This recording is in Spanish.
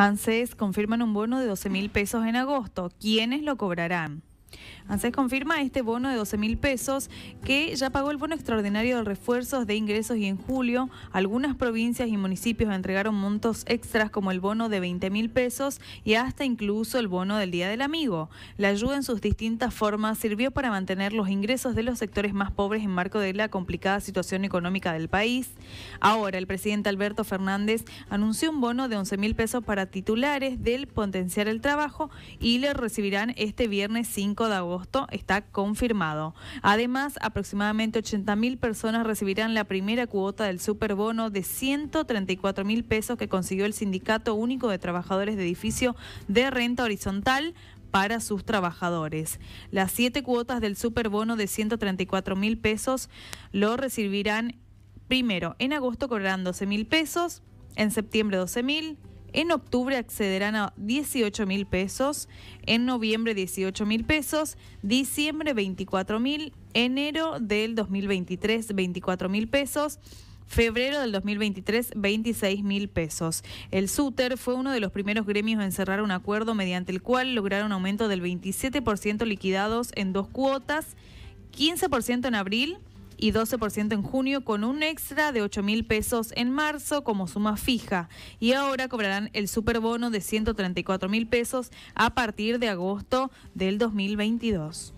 ANSES confirman un bono de 12 mil pesos en agosto. ¿Quiénes lo cobrarán? ANSES confirma este bono de 12 mil pesos que ya pagó el bono extraordinario de refuerzos de ingresos y en julio algunas provincias y municipios entregaron montos extras como el bono de 20 mil pesos y hasta incluso el bono del Día del Amigo. La ayuda en sus distintas formas sirvió para mantener los ingresos de los sectores más pobres en marco de la complicada situación económica del país. Ahora el presidente Alberto Fernández anunció un bono de 11 mil pesos para titulares del potenciar el trabajo y lo recibirán este viernes 5 de agosto está confirmado. Además, aproximadamente 80.000 personas recibirán la primera cuota del superbono de 134 mil pesos que consiguió el Sindicato Único de Trabajadores de Edificio de Renta Horizontal para sus trabajadores. Las siete cuotas del superbono de 134 mil pesos lo recibirán primero en agosto cobrando 12 mil pesos, en septiembre 12 mil, en octubre accederán a 18 mil pesos, en noviembre 18 mil pesos, diciembre 24 mil, enero del 2023 24 mil pesos febrero del 2023, 26 mil pesos. El SUTER fue uno de los primeros gremios en cerrar un acuerdo mediante el cual lograron un aumento del 27% liquidados en dos cuotas, 15% en abril y 12% en junio con un extra de 8 mil pesos en marzo como suma fija. Y ahora cobrarán el superbono de 134 mil pesos a partir de agosto del 2022.